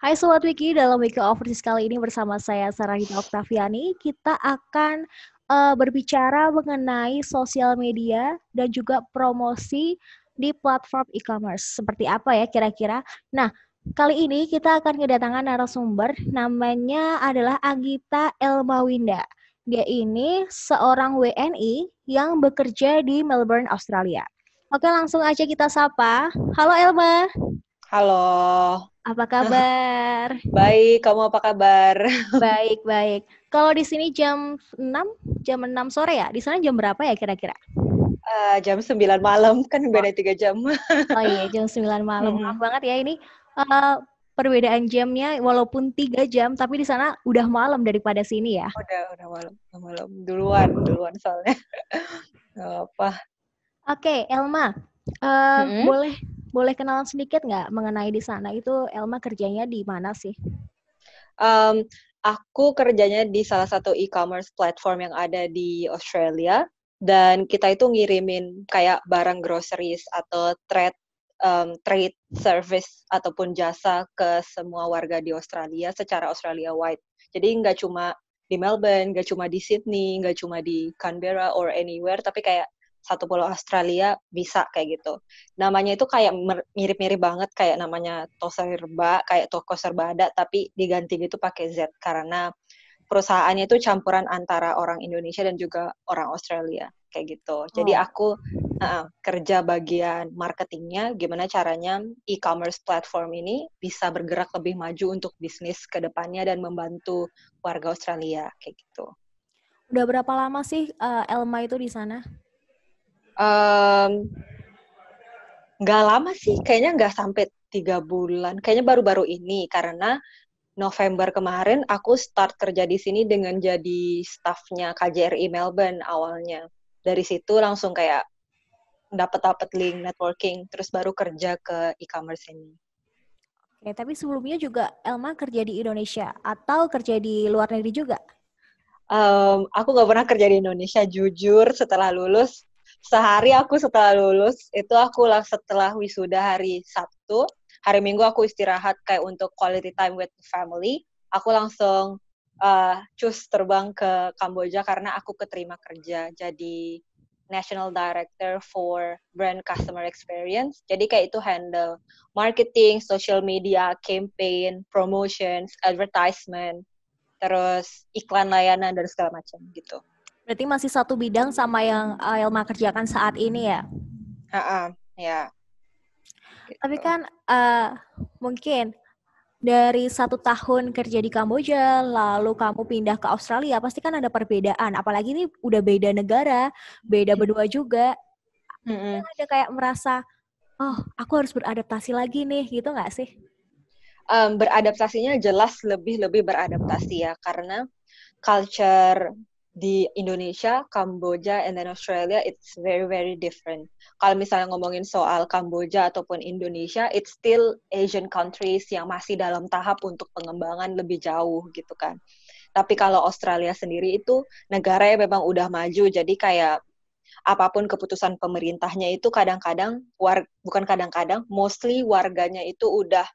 Hai Sobat Wiki, dalam Wiki Overseas kali ini bersama saya Sarah Hina Oktaviani, kita akan uh, berbicara mengenai sosial media dan juga promosi di platform e-commerce. Seperti apa ya kira-kira? Nah, kali ini kita akan kedatangan narasumber namanya adalah Agita Elmawinda. Dia ini seorang WNI yang bekerja di Melbourne, Australia. Oke, langsung aja kita sapa. Halo Elma. Halo. Apa kabar? Baik, kamu apa kabar? Baik, baik. Kalau di sini jam 6, jam 6 sore ya? Di sana jam berapa ya kira-kira? Uh, jam 9 malam, kan beda tiga jam. oh iya, jam 9 malam. Hmm. banget ya ini uh, perbedaan jamnya walaupun tiga jam, tapi di sana udah malam daripada sini ya? Udah, udah malam. Udah malam. Duluan, duluan soalnya. Gak apa. Oke, okay, Elma. Uh, hmm? Boleh boleh kenalan sedikit nggak mengenai di sana itu Elma kerjanya di mana sih? Um, aku kerjanya di salah satu e-commerce platform yang ada di Australia dan kita itu ngirimin kayak barang groceries atau trade um, trade service ataupun jasa ke semua warga di Australia secara Australia wide. Jadi nggak cuma di Melbourne, nggak cuma di Sydney, nggak cuma di Canberra or anywhere, tapi kayak satu pulau Australia bisa kayak gitu. Namanya itu kayak mirip-mirip banget kayak namanya Toserba, kayak toko serba ada tapi diganti gitu pakai Z karena perusahaannya itu campuran antara orang Indonesia dan juga orang Australia kayak gitu. Jadi oh. aku uh, kerja bagian marketingnya, gimana caranya e-commerce platform ini bisa bergerak lebih maju untuk bisnis ke depannya dan membantu warga Australia kayak gitu. Udah berapa lama sih uh, Elma itu di sana? nggak lama sih, kayaknya nggak sampai tiga bulan. Kayaknya baru-baru ini karena November kemarin aku start kerja di sini dengan jadi staffnya KJRI Melbourne awalnya. Dari situ langsung kayak dapat-dapat link networking, terus baru kerja ke e-commerce ini. Oke, tapi sebelumnya juga Elma kerja di Indonesia atau kerja di luar negeri juga? Um, aku nggak pernah kerja di Indonesia, jujur setelah lulus sehari aku setelah lulus itu aku lah setelah wisuda hari Sabtu hari Minggu aku istirahat kayak untuk quality time with family aku langsung uh, cus terbang ke Kamboja karena aku keterima kerja jadi National Director for Brand Customer Experience. Jadi kayak itu handle marketing, social media, campaign, promotions, advertisement, terus iklan layanan dan segala macam gitu. Berarti masih satu bidang sama yang uh, Elma kerjakan saat ini ya? Uh -uh, ya. Gitu. Tapi kan uh, mungkin dari satu tahun kerja di Kamboja, lalu kamu pindah ke Australia, pasti kan ada perbedaan. Apalagi ini udah beda negara, beda hmm. berdua juga. Mm-hmm. Ada kayak merasa, oh aku harus beradaptasi lagi nih, gitu nggak sih? Um, beradaptasinya jelas lebih lebih beradaptasi ya, karena culture di Indonesia, Kamboja, and then Australia, it's very very different. Kalau misalnya ngomongin soal Kamboja ataupun Indonesia, it's still Asian countries yang masih dalam tahap untuk pengembangan lebih jauh gitu kan. Tapi kalau Australia sendiri itu negara yang memang udah maju, jadi kayak apapun keputusan pemerintahnya itu kadang-kadang war bukan kadang-kadang, mostly warganya itu udah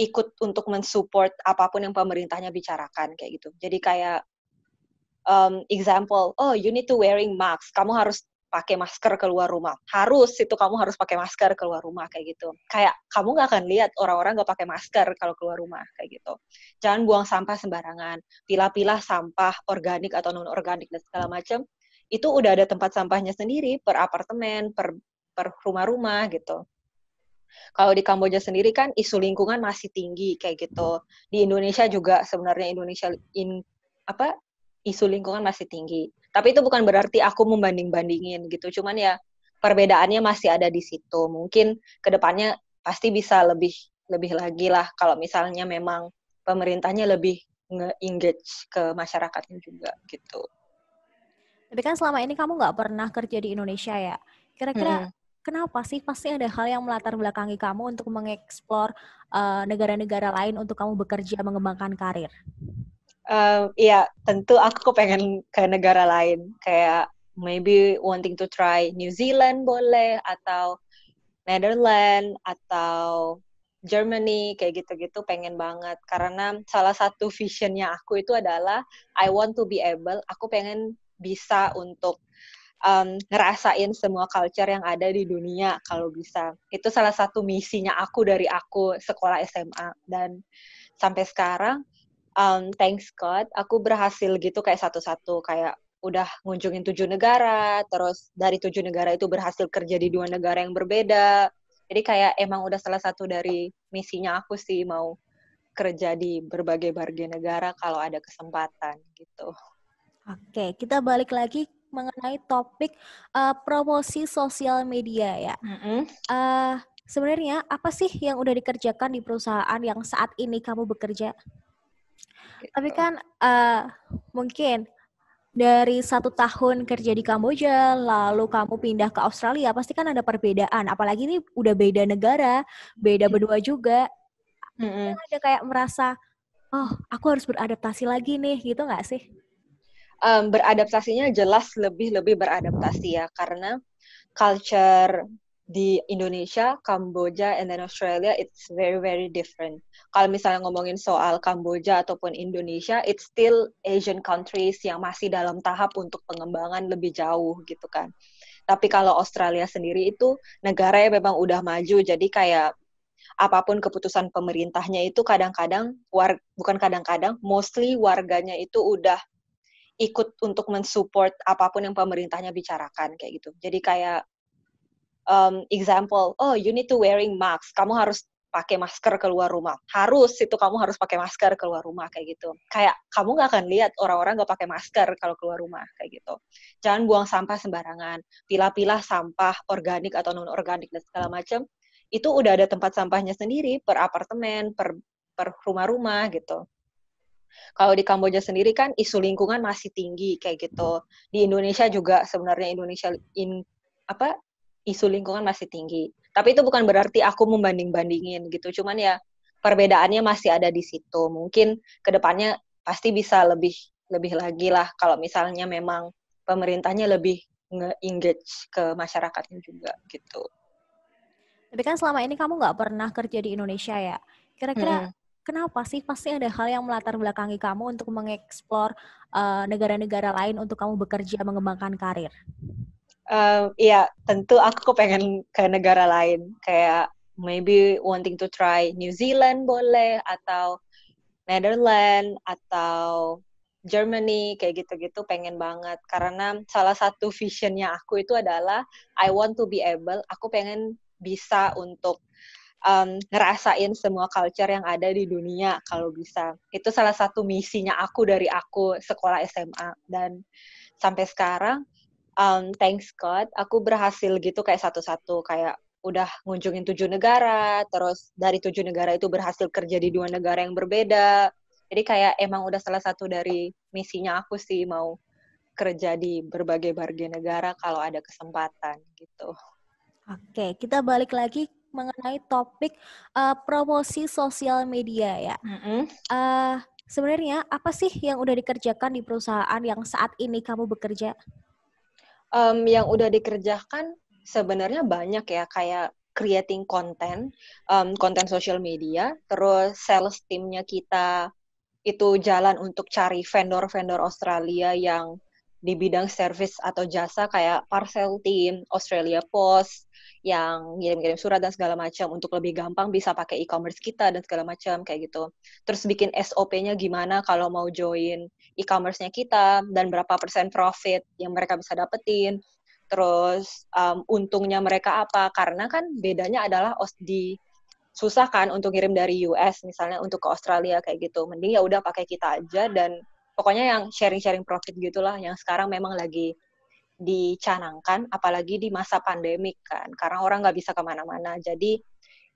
ikut untuk mensupport apapun yang pemerintahnya bicarakan kayak gitu. Jadi kayak um, example, oh you need to wearing mask, kamu harus pakai masker keluar rumah. Harus itu kamu harus pakai masker keluar rumah kayak gitu. Kayak kamu nggak akan lihat orang-orang nggak pakai masker kalau keluar rumah kayak gitu. Jangan buang sampah sembarangan. Pilah-pilah sampah organik atau non organik dan segala macam. Itu udah ada tempat sampahnya sendiri per apartemen, per per rumah-rumah gitu. Kalau di Kamboja sendiri kan isu lingkungan masih tinggi kayak gitu. Di Indonesia juga sebenarnya Indonesia in apa isu lingkungan masih tinggi. Tapi itu bukan berarti aku membanding-bandingin gitu. Cuman ya perbedaannya masih ada di situ. Mungkin kedepannya pasti bisa lebih lebih lagi lah kalau misalnya memang pemerintahnya lebih nge-engage ke masyarakatnya juga gitu. Tapi kan selama ini kamu nggak pernah kerja di Indonesia ya. Kira-kira hmm. kenapa sih? Pasti ada hal yang melatar belakangi kamu untuk mengeksplor eh, negara-negara uh, negara -negara lain untuk kamu bekerja mengembangkan karir uh, ya tentu aku pengen ke negara lain kayak maybe wanting to try New Zealand boleh atau Netherlands atau Germany kayak gitu-gitu pengen banget karena salah satu visionnya aku itu adalah I want to be able aku pengen bisa untuk um, ngerasain semua culture yang ada di dunia kalau bisa itu salah satu misinya aku dari aku sekolah SMA dan sampai sekarang um, thanks God aku berhasil gitu kayak satu-satu kayak udah ngunjungin tujuh negara terus dari tujuh negara itu berhasil kerja di dua negara yang berbeda jadi kayak emang udah salah satu dari misinya aku sih mau kerja di berbagai-bagai negara kalau ada kesempatan gitu. Oke, kita balik lagi mengenai topik uh, promosi sosial media ya. Mm -hmm. uh, Sebenarnya apa sih yang udah dikerjakan di perusahaan yang saat ini kamu bekerja? Tapi gitu. kan uh, mungkin dari satu tahun kerja di Kamboja, lalu kamu pindah ke Australia, pasti kan ada perbedaan. Apalagi ini udah beda negara, beda hmm. berdua juga. Hmm. Ada kan kayak merasa, oh aku harus beradaptasi lagi nih, gitu nggak sih? Um, beradaptasinya jelas lebih lebih beradaptasi ya, karena culture di Indonesia, Kamboja, and then Australia, it's very very different. Kalau misalnya ngomongin soal Kamboja ataupun Indonesia, it's still Asian countries yang masih dalam tahap untuk pengembangan lebih jauh gitu kan. Tapi kalau Australia sendiri itu negara yang memang udah maju, jadi kayak apapun keputusan pemerintahnya itu kadang-kadang bukan kadang-kadang, mostly warganya itu udah ikut untuk mensupport apapun yang pemerintahnya bicarakan kayak gitu. Jadi kayak um, example, oh you need to wearing mask, kamu harus pakai masker keluar rumah. Harus itu kamu harus pakai masker keluar rumah kayak gitu. Kayak kamu nggak akan lihat orang-orang nggak pakai masker kalau keluar rumah kayak gitu. Jangan buang sampah sembarangan. Pilah-pilah sampah organik atau non organik dan segala macam. Itu udah ada tempat sampahnya sendiri per apartemen, per per rumah-rumah gitu. Kalau di Kamboja sendiri kan isu lingkungan masih tinggi kayak gitu. Di Indonesia juga sebenarnya Indonesia in, apa isu lingkungan masih tinggi. Tapi itu bukan berarti aku membanding-bandingin gitu. Cuman ya perbedaannya masih ada di situ. Mungkin kedepannya pasti bisa lebih lebih lagi lah kalau misalnya memang pemerintahnya lebih nge-engage ke masyarakatnya juga gitu. Tapi kan selama ini kamu nggak pernah kerja di Indonesia ya. Kira-kira hmm. kenapa sih? Pasti ada hal yang melatar belakangi kamu untuk mengeksplor uh, eh, negara -negara lain untuk kamu bekerja mengembangkan karir um, ya tentu aku pengen ke negara lain kayak maybe wanting to try New Zealand boleh atau Netherlands atau Germany kayak gitu-gitu pengen banget karena salah satu visionnya aku itu adalah I want to be able aku pengen bisa untuk um, ngerasain semua culture yang ada di dunia kalau bisa itu salah satu misinya aku dari aku sekolah SMA dan sampai sekarang um, thanks God aku berhasil gitu kayak satu-satu kayak udah ngunjungin tujuh negara terus dari tujuh negara itu berhasil kerja di dua negara yang berbeda jadi kayak emang udah salah satu dari misinya aku sih mau kerja di berbagai bagai negara kalau ada kesempatan gitu. Oke, kita balik lagi mengenai topik uh, promosi sosial media ya. Mm -hmm. uh, Sebenarnya apa sih yang udah dikerjakan di perusahaan yang saat ini kamu bekerja? um, yang udah dikerjakan sebenarnya banyak ya kayak creating content, um, konten social media, terus sales timnya kita itu jalan untuk cari vendor-vendor Australia yang di bidang service atau jasa kayak parcel team, Australia Post, yang ngirim-ngirim surat dan segala macam untuk lebih gampang bisa pakai e-commerce kita dan segala macam kayak gitu. Terus bikin SOP-nya gimana kalau mau join e-commerce-nya kita dan berapa persen profit yang mereka bisa dapetin. Terus um, untungnya mereka apa? Karena kan bedanya adalah di susah kan untuk kirim dari US misalnya untuk ke Australia kayak gitu. Mending ya udah pakai kita aja dan pokoknya yang sharing-sharing profit gitulah yang sekarang memang lagi dicanangkan, apalagi di masa pandemik kan, karena orang nggak bisa kemana-mana. Jadi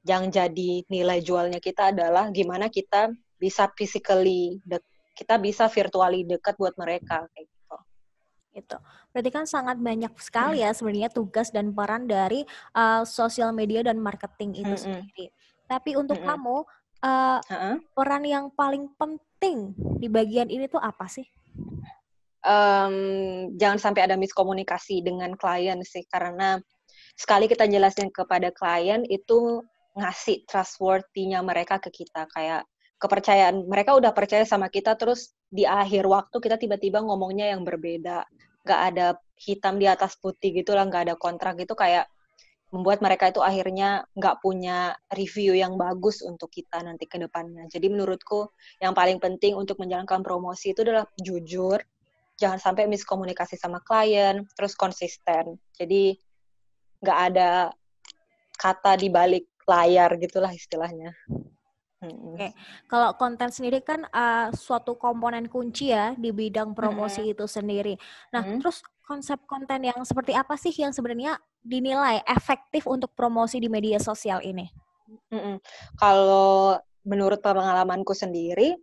yang jadi nilai jualnya kita adalah gimana kita bisa physically de- kita bisa virtually dekat buat mereka kayak gitu. Itu, Berarti kan sangat banyak sekali hmm. ya sebenarnya tugas dan peran dari uh, sosial media dan marketing itu mm -hmm. sendiri. Tapi untuk mm -hmm. kamu uh, uh-huh. peran yang paling penting di bagian ini tuh apa sih? um, jangan sampai ada miskomunikasi dengan klien sih karena sekali kita jelasin kepada klien itu ngasih trustworthy-nya mereka ke kita kayak kepercayaan mereka udah percaya sama kita terus di akhir waktu kita tiba-tiba ngomongnya yang berbeda gak ada hitam di atas putih gitu lah gak ada kontrak gitu kayak membuat mereka itu akhirnya nggak punya review yang bagus untuk kita nanti ke depannya. Jadi menurutku yang paling penting untuk menjalankan promosi itu adalah jujur, jangan sampai miskomunikasi sama klien, terus konsisten. Jadi nggak ada kata di balik layar gitulah istilahnya. Oke, okay. kalau konten sendiri kan uh, suatu komponen kunci ya di bidang promosi hmm. itu sendiri. Nah, hmm. terus konsep konten yang seperti apa sih yang sebenarnya dinilai efektif untuk promosi di media sosial ini? Hmm. Kalau menurut pengalamanku sendiri,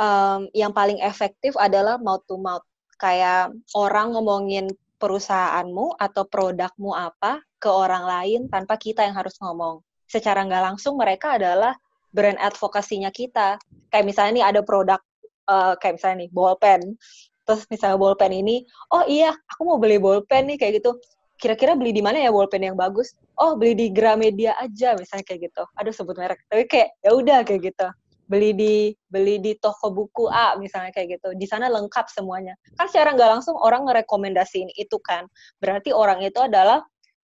um, yang paling efektif adalah mouth to mouth kayak orang ngomongin perusahaanmu atau produkmu apa ke orang lain tanpa kita yang harus ngomong. Secara nggak langsung mereka adalah brand advokasinya kita. Kayak misalnya nih ada produk uh, kayak misalnya nih bolpen. Terus misalnya bolpen ini, oh iya, aku mau beli bolpen nih kayak gitu. Kira-kira beli di mana ya bolpen yang bagus? Oh, beli di Gramedia aja misalnya kayak gitu. Aduh sebut merek. Tapi kayak ya udah kayak gitu beli di beli di toko buku A misalnya kayak gitu di sana lengkap semuanya kan secara nggak langsung orang ngerekomendasiin itu kan berarti orang itu adalah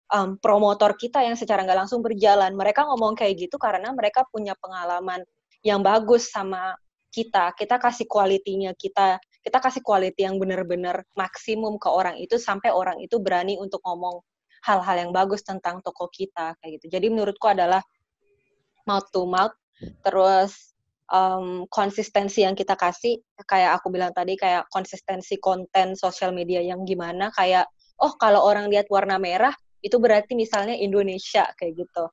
um, promotor kita yang secara nggak langsung berjalan mereka ngomong kayak gitu karena mereka punya pengalaman yang bagus sama kita kita kasih kualitinya kita kita kasih kualiti yang benar-benar maksimum ke orang itu sampai orang itu berani untuk ngomong hal-hal yang bagus tentang toko kita kayak gitu jadi menurutku adalah mouth to mouth terus um, konsistensi yang kita kasih kayak aku bilang tadi kayak konsistensi konten sosial media yang gimana kayak oh kalau orang lihat warna merah itu berarti misalnya Indonesia kayak gitu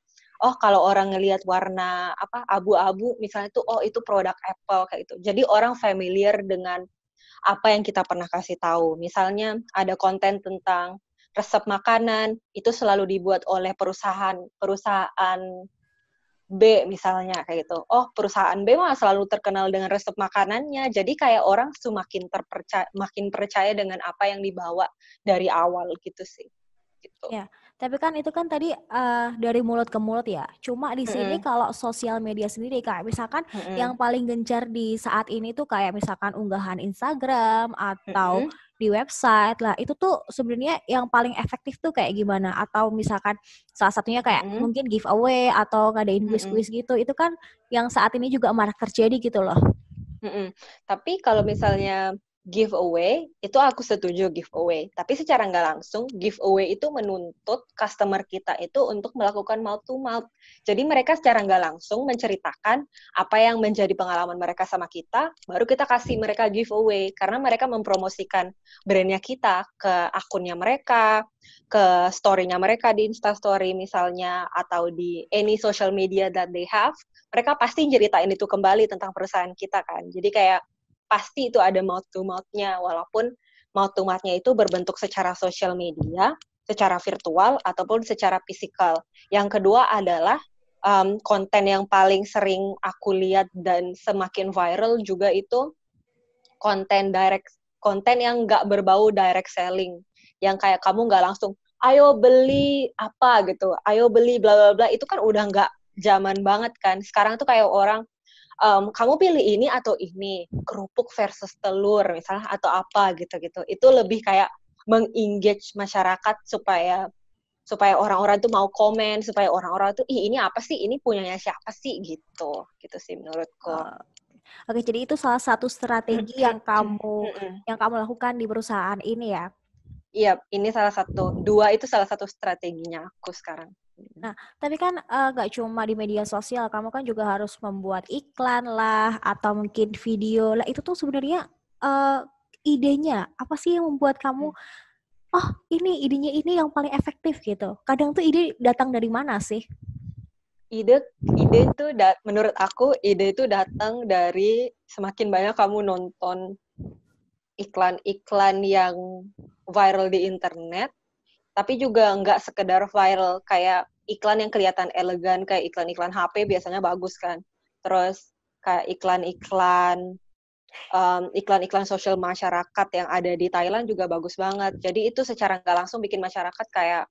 oh kalau orang ngelihat warna apa abu-abu misalnya itu oh itu produk Apple kayak gitu jadi orang familiar dengan apa yang kita pernah kasih tahu misalnya ada konten tentang resep makanan itu selalu dibuat oleh perusahaan perusahaan B misalnya kayak gitu. Oh, perusahaan B mah selalu terkenal dengan resep makanannya. Jadi kayak orang semakin terpercaya makin percaya dengan apa yang dibawa dari awal gitu sih gitu. Ya, tapi kan itu kan tadi uh, dari mulut ke mulut ya. Cuma di sini mm-hmm. kalau sosial media sendiri kayak misalkan mm-hmm. yang paling gencar di saat ini tuh kayak misalkan unggahan Instagram atau mm-hmm. di website lah. Itu tuh sebenarnya yang paling efektif tuh kayak gimana? Atau misalkan salah satunya kayak mm-hmm. mungkin giveaway atau ngadain kuis-kuis mm-hmm. gitu. Itu kan yang saat ini juga marak terjadi gitu loh. Mm-mm. Tapi kalau misalnya giveaway itu aku setuju giveaway tapi secara nggak langsung giveaway itu menuntut customer kita itu untuk melakukan mouth to mouth jadi mereka secara nggak langsung menceritakan apa yang menjadi pengalaman mereka sama kita baru kita kasih mereka giveaway karena mereka mempromosikan brandnya kita ke akunnya mereka ke storynya mereka di instastory misalnya atau di any social media that they have mereka pasti ceritain itu kembali tentang perusahaan kita kan jadi kayak pasti itu ada mouth to mouth-nya walaupun mouth to mouth-nya itu berbentuk secara sosial media, secara virtual ataupun secara fisikal. Yang kedua adalah um, konten yang paling sering aku lihat dan semakin viral juga itu konten direct konten yang nggak berbau direct selling yang kayak kamu nggak langsung ayo beli apa gitu ayo beli bla bla bla itu kan udah nggak zaman banget kan sekarang tuh kayak orang um, kamu pilih ini atau ini kerupuk versus telur misalnya atau apa gitu-gitu itu lebih kayak mengengage masyarakat supaya supaya orang-orang tuh mau komen supaya orang-orang tuh ih ini apa sih ini punyanya siapa sih gitu gitu sih menurutku uh. Oke, jadi itu salah satu strategi yang kamu yang kamu lakukan di perusahaan ini ya. Iya, ini salah satu. Dua itu salah satu strateginya aku sekarang. Nah, tapi kan uh, eh, gak cuma di media sosial, kamu kan juga harus membuat iklan lah, atau mungkin video lah. Itu tuh sebenarnya uh, idenya apa sih yang membuat kamu, mm. oh ini idenya ini yang paling efektif gitu. Kadang tuh ide datang dari mana sih? Ide, ide itu menurut aku ide itu datang dari semakin banyak kamu nonton iklan-iklan yang viral di internet, tapi juga nggak sekedar viral kayak iklan yang kelihatan elegan kayak iklan-iklan HP biasanya bagus kan terus kayak iklan-iklan um, iklan-iklan sosial masyarakat yang ada di Thailand juga bagus banget jadi itu secara nggak langsung bikin masyarakat kayak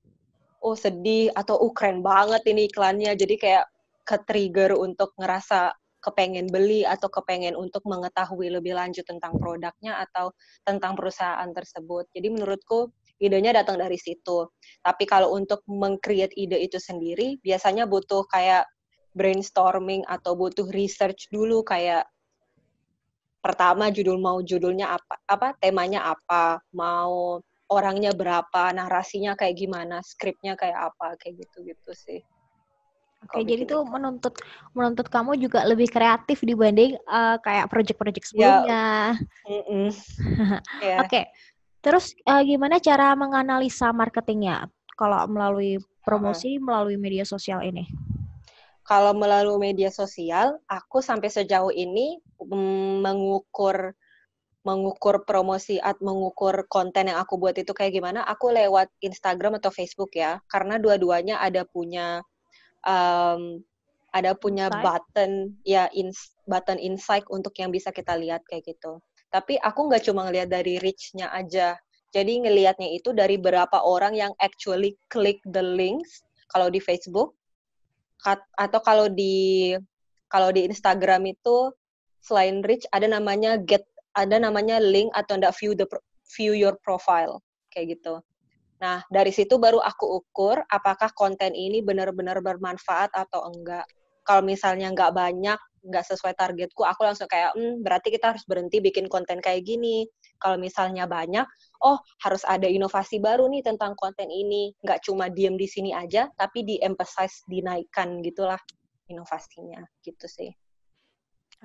oh sedih atau oh keren banget ini iklannya jadi kayak ke trigger untuk ngerasa kepengen beli atau kepengen untuk mengetahui lebih lanjut tentang produknya atau tentang perusahaan tersebut jadi menurutku idenya datang dari situ. Tapi kalau untuk mengcreate ide itu sendiri, biasanya butuh kayak brainstorming atau butuh research dulu kayak pertama judul mau judulnya apa, apa temanya apa, mau orangnya berapa, narasinya kayak gimana, skripnya kayak apa, kayak gitu-gitu sih. Oke, okay, jadi itu menuntut menuntut kamu juga lebih kreatif dibanding uh, kayak project-project ya. sebelumnya. Yeah. Mm -mm. yeah. Oke, okay. Terus uh, gimana cara menganalisa marketingnya? Kalau melalui ah. promosi, uh melalui media sosial ini? Kalau melalui media sosial, aku sampai sejauh ini mm, mengukur mengukur promosi atau mengukur konten yang aku buat itu kayak gimana aku lewat Instagram atau Facebook ya karena dua-duanya ada punya um, ada punya button ya ins, button insight untuk yang bisa kita lihat kayak gitu tapi aku nggak cuma ngelihat dari reach-nya aja. Jadi ngelihatnya itu dari berapa orang yang actually klik the links kalau di Facebook atau kalau di kalau di Instagram itu selain reach ada namanya get ada namanya link atau ndak view the view your profile kayak gitu. Nah, dari situ baru aku ukur apakah konten ini benar-benar bermanfaat atau enggak. Kalau misalnya enggak banyak nggak sesuai targetku aku langsung kayak hmm berarti kita harus berhenti bikin konten kayak gini kalau misalnya banyak oh harus ada inovasi baru nih tentang konten ini nggak cuma diem di sini aja tapi di emphasize dinaikkan gitulah inovasinya gitu sih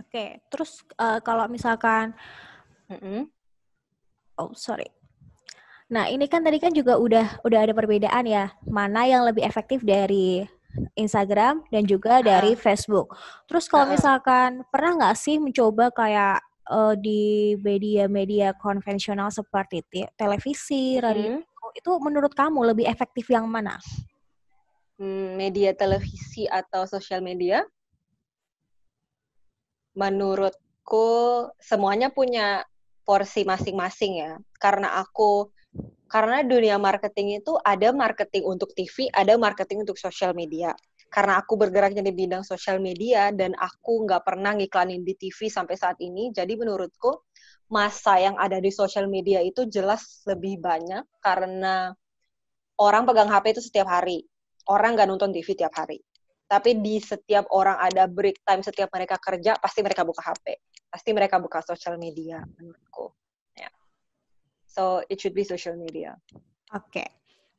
oke okay. terus uh, kalau misalkan mm -hmm. oh sorry Nah, ini kan tadi kan juga udah udah ada perbedaan ya, mana yang lebih efektif dari Instagram dan juga dari ah. Facebook. Terus kalau ah. misalkan pernah nggak sih mencoba kayak uh, di media-media konvensional seperti te televisi, radio, hmm. itu menurut kamu lebih efektif yang mana? Hmm, media televisi atau sosial media? Menurutku semuanya punya porsi masing-masing ya. Karena aku karena dunia marketing itu ada marketing untuk TV, ada marketing untuk sosial media. Karena aku bergeraknya di bidang sosial media dan aku nggak pernah ngiklanin di TV sampai saat ini, jadi menurutku masa yang ada di sosial media itu jelas lebih banyak karena orang pegang HP itu setiap hari. Orang nggak nonton TV tiap hari. Tapi di setiap orang ada break time, setiap mereka kerja, pasti mereka buka HP. Pasti mereka buka sosial media, menurutku so it should be social media. Oke. Okay.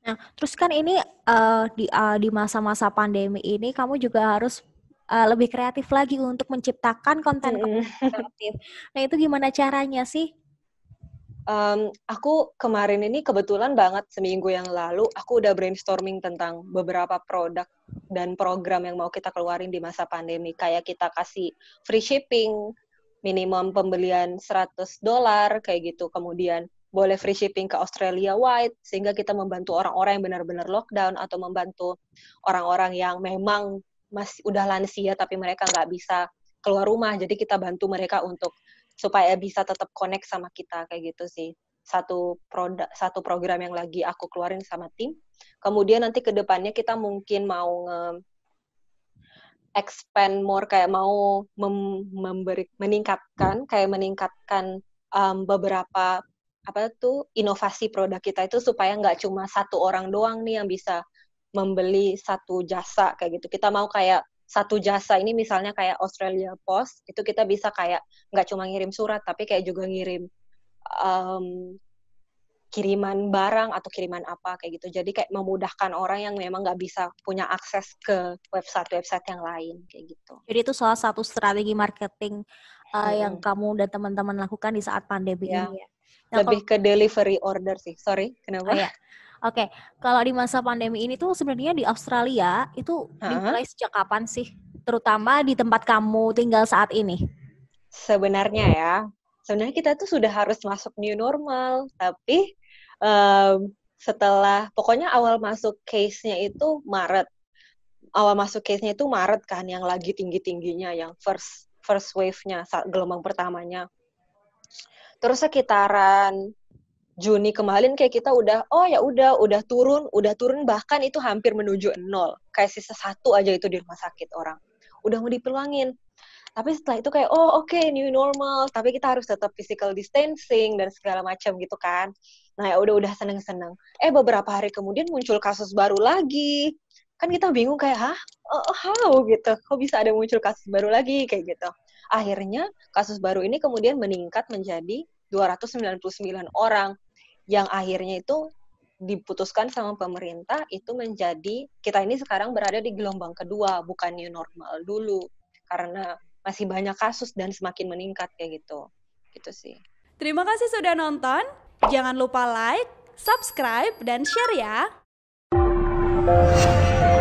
Nah, terus kan ini uh, di uh, di masa-masa pandemi ini kamu juga harus uh, lebih kreatif lagi untuk menciptakan konten kreatif. Nah, itu gimana caranya sih? Um, aku kemarin ini kebetulan banget seminggu yang lalu aku udah brainstorming tentang beberapa produk dan program yang mau kita keluarin di masa pandemi. Kayak kita kasih free shipping, minimum pembelian 100 dolar kayak gitu. Kemudian boleh free shipping ke Australia wide sehingga kita membantu orang-orang yang benar-benar lockdown atau membantu orang-orang yang memang masih udah lansia tapi mereka nggak bisa keluar rumah jadi kita bantu mereka untuk supaya bisa tetap connect sama kita kayak gitu sih satu produk satu program yang lagi aku keluarin sama tim. Kemudian nanti kedepannya kita mungkin mau nge expand more kayak mau mem memberi meningkatkan kayak meningkatkan um, beberapa apa tuh inovasi produk kita itu supaya nggak cuma satu orang doang nih yang bisa membeli satu jasa kayak gitu. Kita mau kayak satu jasa ini misalnya kayak Australia Post itu kita bisa kayak nggak cuma ngirim surat tapi kayak juga ngirim um, kiriman barang atau kiriman apa kayak gitu jadi kayak memudahkan orang yang memang nggak bisa punya akses ke website-website yang lain kayak gitu jadi itu salah satu strategi marketing uh, hmm. yang kamu dan teman-teman lakukan di saat pandemi ya. ini ya Nah, lebih ke delivery order sih. Sorry, kenapa? Oh, ya. Oke, okay. kalau di masa pandemi ini tuh sebenarnya di Australia itu uh dimulai sejak kapan sih? Terutama di tempat kamu tinggal saat ini. Sebenarnya ya, sebenarnya kita tuh sudah harus masuk new normal, tapi um, setelah pokoknya awal masuk case-nya itu Maret. Awal masuk case-nya itu Maret kan yang lagi tinggi-tingginya yang first first wave-nya gelombang pertamanya. Terus sekitaran Juni kemarin kayak kita udah oh ya udah udah turun udah turun bahkan itu hampir menuju nol kayak sisa satu aja itu di rumah sakit orang udah mau dipeluangin tapi setelah itu kayak oh oke okay, new normal tapi kita harus tetap physical distancing dan segala macam gitu kan nah ya udah udah seneng seneng eh beberapa hari kemudian muncul kasus baru lagi kan kita bingung kayak hah oh, oh, how gitu kok bisa ada muncul kasus baru lagi kayak gitu akhirnya kasus baru ini kemudian meningkat menjadi 299 orang yang akhirnya itu diputuskan sama pemerintah itu menjadi kita ini sekarang berada di gelombang kedua bukan new normal dulu karena masih banyak kasus dan semakin meningkat kayak gitu gitu sih terima kasih sudah nonton jangan lupa like subscribe dan share ya そう。